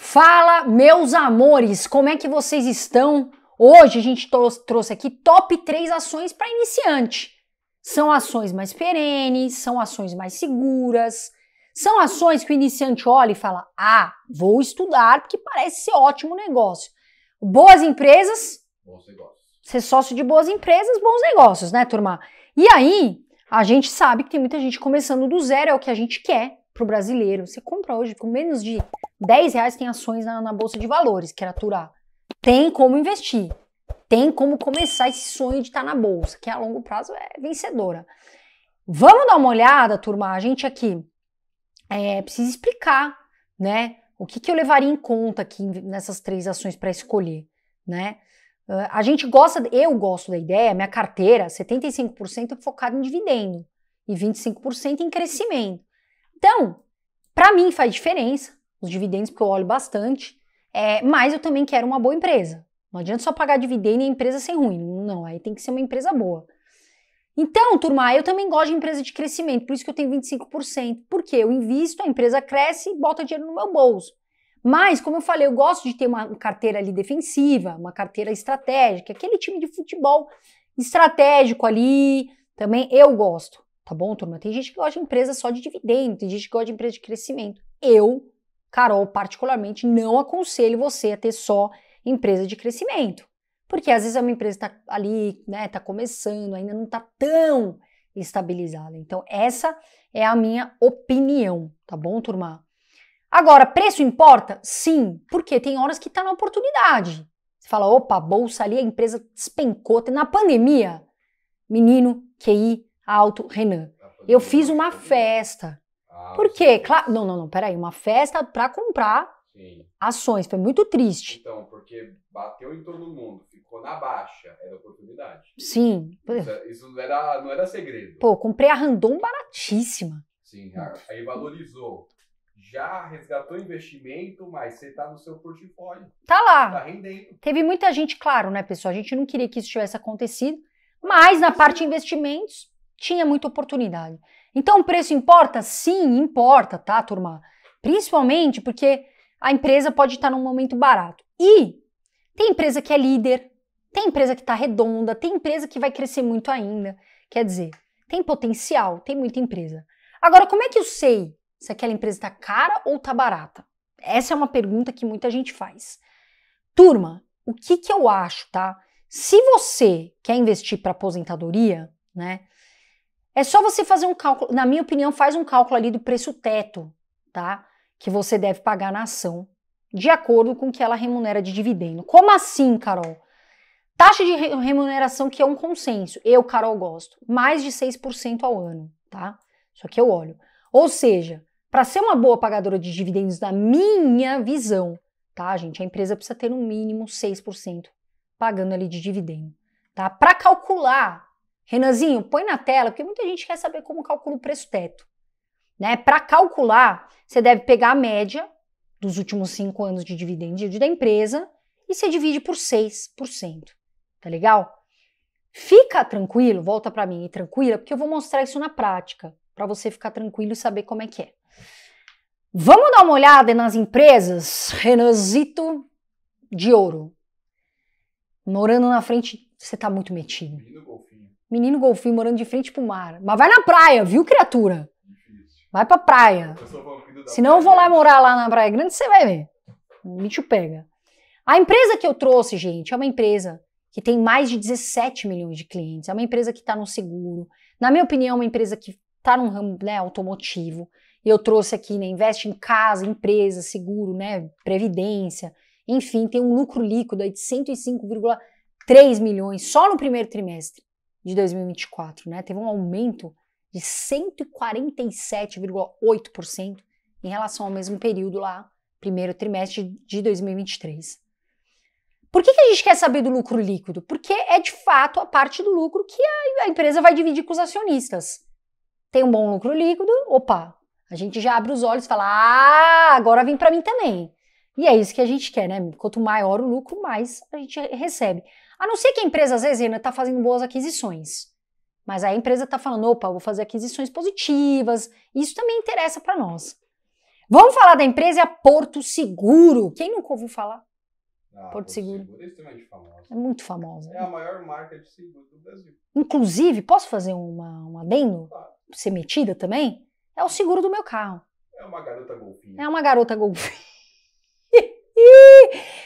Fala, meus amores, como é que vocês estão? Hoje a gente trouxe aqui top 3 ações para iniciante. São ações mais perenes, são ações mais seguras, são ações que o iniciante olha e fala: Ah, vou estudar porque parece ser ótimo negócio. Boas empresas. Bons negócios. Ser sócio de boas empresas, bons negócios, né, turma? E aí, a gente sabe que tem muita gente começando do zero, é o que a gente quer para o brasileiro. Você compra hoje com menos de 10 reais tem ações na, na Bolsa de Valores, que era aturar. Tem como investir. Tem como começar esse sonho de estar tá na Bolsa, que a longo prazo é vencedora. Vamos dar uma olhada, turma? A gente aqui é, precisa explicar, né? O que, que eu levaria em conta aqui nessas três ações para escolher, né? Ah, a gente gosta, eu gosto da ideia, minha carteira, 75% é focada em dividendo e 25% em crescimento. Então, para mim faz diferença, os dividendos, porque eu olho bastante, é, mas eu também quero uma boa empresa. Não adianta só pagar dividendo e a empresa ser ruim. Não, aí tem que ser uma empresa boa. Então, turma, eu também gosto de empresa de crescimento, por isso que eu tenho 25%. Porque eu invisto, a empresa cresce e bota dinheiro no meu bolso. Mas, como eu falei, eu gosto de ter uma carteira ali defensiva, uma carteira estratégica, aquele time de futebol estratégico ali, também eu gosto. Tá bom, turma? Tem gente que gosta de empresa só de dividendo, tem gente que gosta de empresa de crescimento. Eu Carol, particularmente, não aconselho você a ter só empresa de crescimento. Porque às vezes é uma empresa está ali, né, tá começando, ainda não está tão estabilizada. Então, essa é a minha opinião, tá bom, turma? Agora, preço importa? Sim, porque tem horas que está na oportunidade. Você fala, opa, a bolsa ali, a empresa despencou. Na pandemia, menino, QI alto, Renan. Eu fiz uma festa ah, Por Porque, claro, não, não, não, peraí, uma festa para comprar Sim. ações, foi muito triste. Então, porque bateu em todo mundo, ficou na baixa, era oportunidade. Sim. Isso, é, isso não, era, não era segredo. Pô, comprei a Randon baratíssima. Sim, aí valorizou. Já resgatou investimento, mas você tá no seu portfólio. Tá lá. Tá rendendo. Teve muita gente, claro, né, pessoal? A gente não queria que isso tivesse acontecido, mas na parte de investimentos tinha muita oportunidade. Então o preço importa? Sim, importa, tá, turma? Principalmente porque a empresa pode estar num momento barato. E tem empresa que é líder, tem empresa que está redonda, tem empresa que vai crescer muito ainda. Quer dizer, tem potencial, tem muita empresa. Agora, como é que eu sei se aquela empresa está cara ou está barata? Essa é uma pergunta que muita gente faz. Turma, o que, que eu acho, tá? Se você quer investir para aposentadoria, né? É só você fazer um cálculo, na minha opinião, faz um cálculo ali do preço teto, tá? Que você deve pagar na ação, de acordo com o que ela remunera de dividendo. Como assim, Carol? Taxa de remuneração que é um consenso. Eu, Carol, gosto. Mais de 6% ao ano, tá? Isso aqui eu olho. Ou seja, para ser uma boa pagadora de dividendos, na minha visão, tá, gente? A empresa precisa ter no mínimo 6% pagando ali de dividendo, tá? Para calcular Renanzinho, põe na tela, porque muita gente quer saber como calcula o preço teto. Né? Para calcular, você deve pegar a média dos últimos cinco anos de dividendo da empresa e você divide por 6%. Tá legal? Fica tranquilo, volta para mim e tranquila, porque eu vou mostrar isso na prática, para você ficar tranquilo e saber como é que é. Vamos dar uma olhada nas empresas Renanzito de Ouro. Morando na frente, você está muito metido. Menino golfinho morando de frente pro mar. Mas vai na praia, viu, criatura? Vai pra praia. Senão eu vou lá morar lá na Praia Grande, você vai ver. O bicho pega. A empresa que eu trouxe, gente, é uma empresa que tem mais de 17 milhões de clientes. É uma empresa que está no seguro. Na minha opinião, é uma empresa que está no ramo né, automotivo. Eu trouxe aqui, né? Investe em casa, empresa, seguro, né? Previdência. Enfim, tem um lucro líquido aí de 105,3 milhões só no primeiro trimestre de 2024, né? Teve um aumento de 147,8% em relação ao mesmo período lá, primeiro trimestre de 2023. Por que, que, a gente quer saber do lucro líquido? Porque é de fato a parte do lucro que a, a empresa vai dividir com os acionistas. Tem um bom lucro líquido, opa, a gente já abre os olhos e fala: ah, agora vem para mim também. E é isso que a gente quer, né? Quanto maior o lucro, mais a gente recebe. A não ser que a empresa, às vezes, está fazendo boas aquisições. Mas aí a empresa está falando, opa, vou fazer aquisições positivas. Isso também interessa para nós. Vamos falar da empresa Porto Seguro. Quem nunca ouviu falar? Ah, Porto, Seguro. Seguro é extremamente famosa. É muito famosa. É a né? maior marca de seguro do Brasil. Inclusive, posso fazer uma, um adendo? Claro. Ser metida também? É o seguro do meu carro. É uma garota golfinha. É uma garota golfinha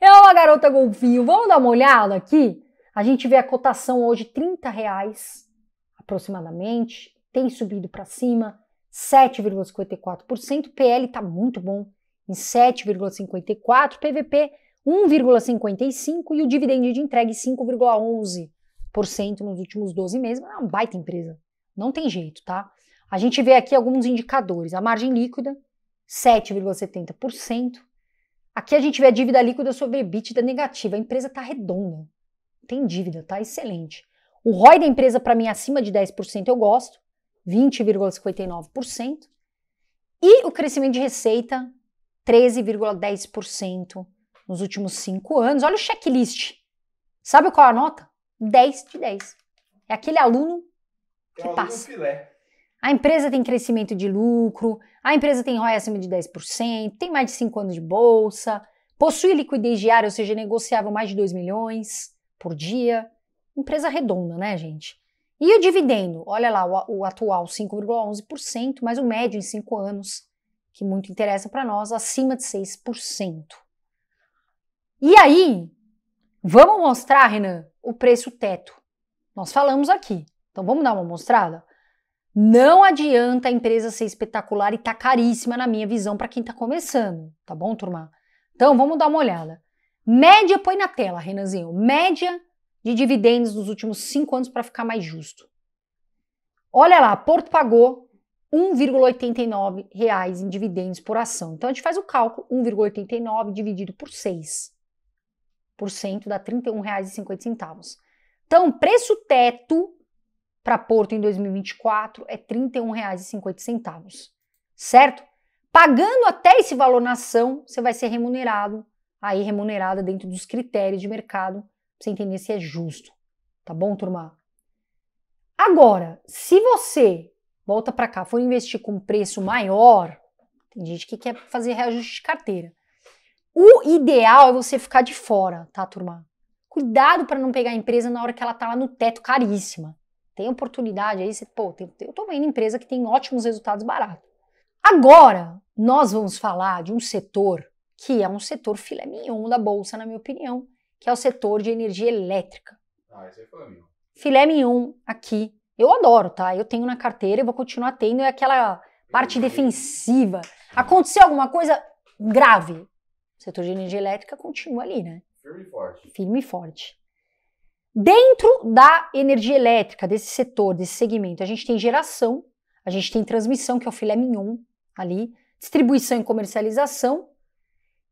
é uma garota golfinho. Vamos dar uma olhada aqui? A gente vê a cotação hoje 30 reais aproximadamente, tem subido para cima, 7,54%. PL está muito bom em 7,54%, PVP 1,55% e o dividendo de entrega 5,11% nos últimos 12 meses. É uma baita empresa, não tem jeito, tá? A gente vê aqui alguns indicadores. A margem líquida, 7,70%. Aqui a gente vê a dívida líquida sobre EBITDA negativa. A empresa está redonda. Tem dívida, tá excelente. O ROI da empresa, para mim, é acima de 10% eu gosto, 20,59%. E o crescimento de receita, 13,10% nos últimos cinco anos. Olha o checklist. Sabe qual é a nota? 10 de 10. É aquele aluno é que é um passa. Filé. A empresa tem crescimento de lucro, a empresa tem ROI acima de 10%, tem mais de 5 anos de bolsa, possui liquidez diária, ou seja, negociável mais de 2 milhões por dia. Empresa redonda, né, gente? E o dividendo? Olha lá, o, o atual 5,11%, mas o médio em 5 anos, que muito interessa para nós, acima de 6%. E aí, vamos mostrar, Renan, o preço teto. Nós falamos aqui. Então vamos dar uma mostrada? Não adianta a empresa ser espetacular e tá caríssima na minha visão para quem tá começando, tá bom, turma? Então, vamos dar uma olhada. Média, põe na tela, Renanzinho. Média de dividendos nos últimos cinco anos para ficar mais justo. Olha lá, Porto pagou 1,89 reais em dividendos por ação. Então a gente faz o cálculo 1,89 dividido por 6% por cento dá R$ 31,50. Então, preço teto para Porto em 2024 é R$ 31,50, certo? Pagando até esse valor na ação, você vai ser remunerado, aí remunerada dentro dos critérios de mercado, para você entender se é justo. Tá bom, turma? Agora, se você volta para cá, for investir com um preço maior, tem gente que quer fazer reajuste de carteira. O ideal é você ficar de fora, tá, turma? Cuidado para não pegar a empresa na hora que ela tá lá no teto caríssima. Tem oportunidade aí, você, pô, tem, eu tô vendo empresa que tem ótimos resultados baratos. Agora, nós vamos falar de um setor que é um setor filé mignon da bolsa, na minha opinião, que é o setor de energia elétrica. Ah, filé mignon. Filé mignon aqui. Eu adoro, tá? Eu tenho na carteira e vou continuar tendo. É aquela parte defensiva. Aconteceu alguma coisa grave, o setor de energia elétrica continua ali, né? Firme e forte. Firme e forte. Dentro da energia elétrica, desse setor, desse segmento, a gente tem geração, a gente tem transmissão, que é o filé mignon ali, distribuição e comercialização,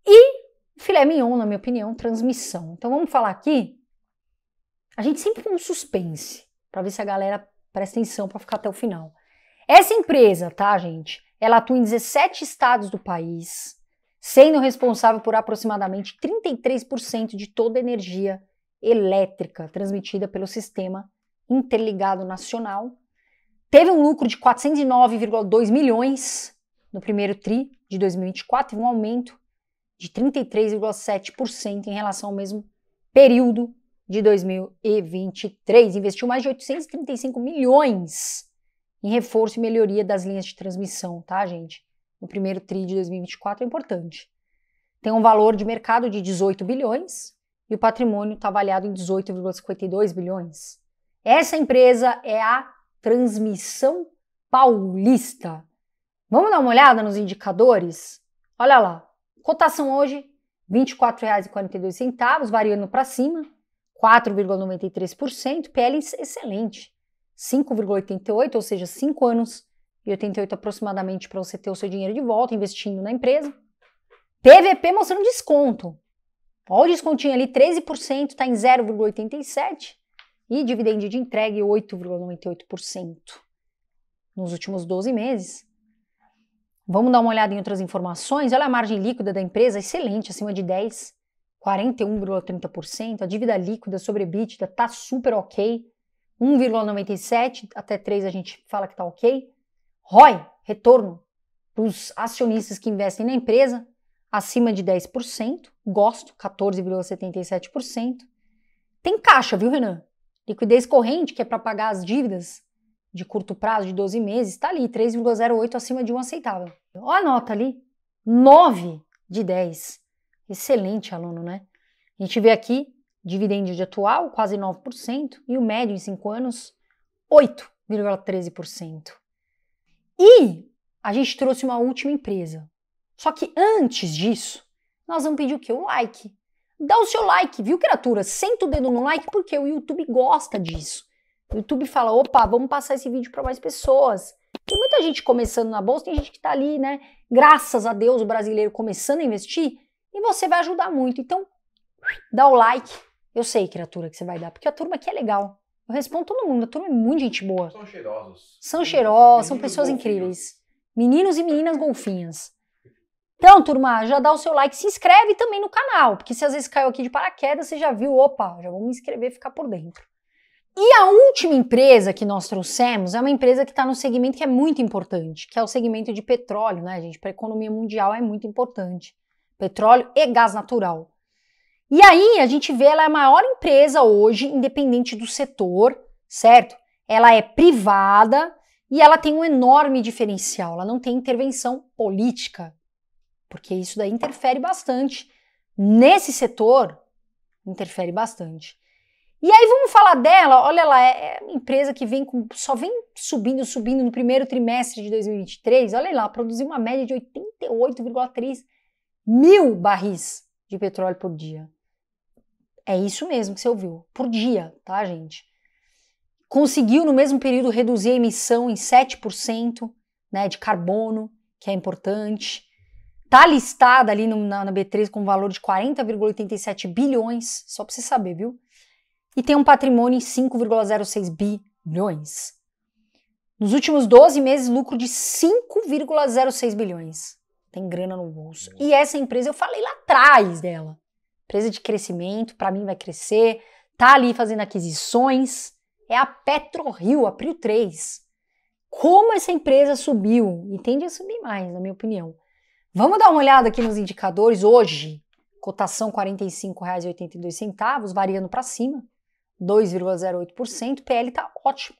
e filé mignon, na minha opinião, transmissão. Então vamos falar aqui. A gente sempre tem um suspense, para ver se a galera presta atenção para ficar até o final. Essa empresa, tá, gente? Ela atua em 17 estados do país, sendo responsável por aproximadamente 33% de toda a energia elétrica transmitida pelo Sistema Interligado Nacional. Teve um lucro de 409,2 milhões no primeiro TRI de 2024 e um aumento de 33,7% em relação ao mesmo período de 2023. Investiu mais de 835 milhões em reforço e melhoria das linhas de transmissão, tá, gente? No primeiro TRI de 2024 é importante. Tem um valor de mercado de 18 bilhões, e o patrimônio está avaliado em 18,52 bilhões. Essa empresa é a Transmissão Paulista. Vamos dar uma olhada nos indicadores? Olha lá, cotação hoje R$ 24,42, variando para cima, 4,93%, PL excelente, 5,88, ou seja, 5 anos e 88 aproximadamente para você ter o seu dinheiro de volta investindo na empresa. PVP mostrando desconto, Olha o descontinho ali, 13%, está em 0,87% e dividendo de entrega 8,98% nos últimos 12 meses. Vamos dar uma olhada em outras informações. Olha a margem líquida da empresa, excelente, acima de 10, 41,30%. A dívida líquida sobre EBITDA está super ok, 1,97 até 3 a gente fala que está ok. ROI, retorno para os acionistas que investem na empresa, acima de 10% gosto, 14,77%. Tem caixa, viu, Renan? Liquidez corrente, que é para pagar as dívidas de curto prazo, de 12 meses, está ali, 3,08 acima de um aceitável. Olha a nota ali, 9 de 10. Excelente aluno, né? A gente vê aqui dividendo de atual, quase 9%, e o médio em 5 anos, 8,13%. E a gente trouxe uma última empresa. Só que antes disso, nós vamos pedir o quê? O like. Dá o seu like, viu, criatura? Senta o dedo no like porque o YouTube gosta disso. O YouTube fala: opa, vamos passar esse vídeo para mais pessoas. Tem muita gente começando na bolsa, tem gente que está ali, né? Graças a Deus, o brasileiro começando a investir e você vai ajudar muito. Então, dá o like. Eu sei, criatura, que você vai dar, porque a turma aqui é legal. Eu respondo todo mundo, a turma é muito gente boa. São cheirosos. São cheirosos, são pessoas golfinhos. incríveis. Meninos e meninas golfinhas. Então, turma, já dá o seu like, se inscreve também no canal, porque se às vezes caiu aqui de paraquedas, você já viu, opa, já vou me inscrever e ficar por dentro. E a última empresa que nós trouxemos é uma empresa que está no segmento que é muito importante, que é o segmento de petróleo, né, gente? Para a economia mundial é muito importante. Petróleo e gás natural. E aí a gente vê ela é a maior empresa hoje, independente do setor, certo? Ela é privada e ela tem um enorme diferencial, ela não tem intervenção política porque isso daí interfere bastante. Nesse setor, interfere bastante. E aí vamos falar dela, olha lá, é, é uma empresa que vem com, só vem subindo, subindo no primeiro trimestre de 2023, olha lá, produziu uma média de 88,3 mil barris de petróleo por dia. É isso mesmo que você ouviu, por dia, tá, gente? Conseguiu no mesmo período reduzir a emissão em 7%, né, de carbono, que é importante. Tá listada ali no, na, na B3 com valor de 40,87 bilhões, só para você saber, viu? E tem um patrimônio em 5,06 bilhões. Nos últimos 12 meses, lucro de 5,06 bilhões. Tem grana no bolso. E essa empresa, eu falei lá atrás dela. Empresa de crescimento, para mim vai crescer, tá ali fazendo aquisições. É a PetroRio, a Prio 3. Como essa empresa subiu, e tende a subir mais, na minha opinião. Vamos dar uma olhada aqui nos indicadores hoje. Cotação R$ 45,82, variando para cima, 2,08%. PL está ótimo,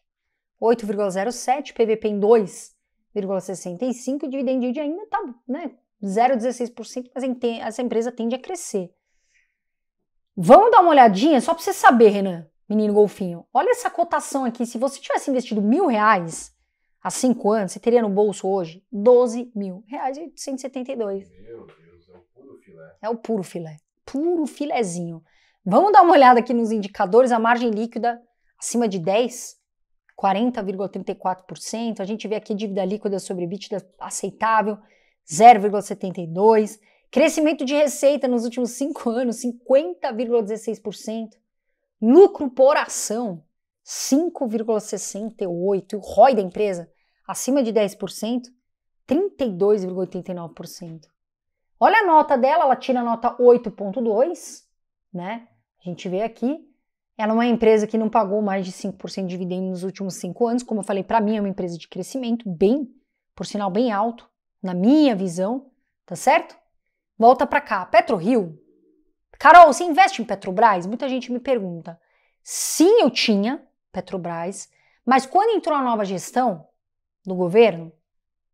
8,07%. PVP em 2,65%. Dividend yield ainda está né, 0,16%, mas essa empresa tende a crescer. Vamos dar uma olhadinha só para você saber, Renan, menino golfinho. Olha essa cotação aqui. Se você tivesse investido mil reais há cinco anos, você teria no bolso hoje 12 mil reais e 172. Meu Deus, é o puro filé. É o puro filé. Puro filézinho. Vamos dar uma olhada aqui nos indicadores, a margem líquida acima de 10, 40,34%. A gente vê aqui dívida líquida sobre EBITDA aceitável, 0,72%. Crescimento de receita nos últimos cinco anos, 50,16%. Lucro por ação, 5,68%. O ROI da empresa, acima de 10%, 32,89%. Olha a nota dela, ela tira a nota 8,2, né? A gente vê aqui. Ela é uma empresa que não pagou mais de 5% de dividendo nos últimos cinco anos. Como eu falei, para mim é uma empresa de crescimento, bem, por sinal, bem alto, na minha visão, tá certo? Volta para cá. PetroRio. Carol, você investe em Petrobras? Muita gente me pergunta. Sim, eu tinha Petrobras, mas quando entrou a nova gestão, do governo,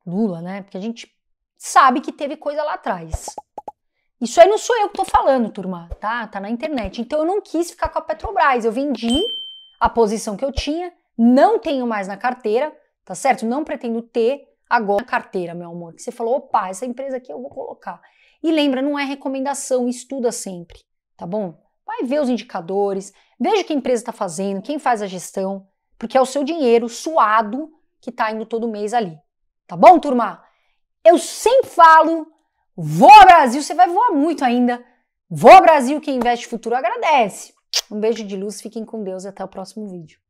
Lula, né? Porque a gente sabe que teve coisa lá atrás. Isso aí não sou eu que tô falando, turma, tá? Tá na internet. Então eu não quis ficar com a Petrobras. Eu vendi a posição que eu tinha, não tenho mais na carteira, tá certo? Não pretendo ter agora na carteira, meu amor. Que você falou, opa, essa empresa aqui eu vou colocar. E lembra, não é recomendação, estuda sempre, tá bom? Vai ver os indicadores, veja o que a empresa está fazendo, quem faz a gestão, porque é o seu dinheiro suado que está indo todo mês ali. Tá bom, turma? Eu sempre falo, vou ao Brasil, você vai voar muito ainda. Vou ao Brasil, quem investe futuro agradece. Um beijo de luz, fiquem com Deus e até o próximo vídeo.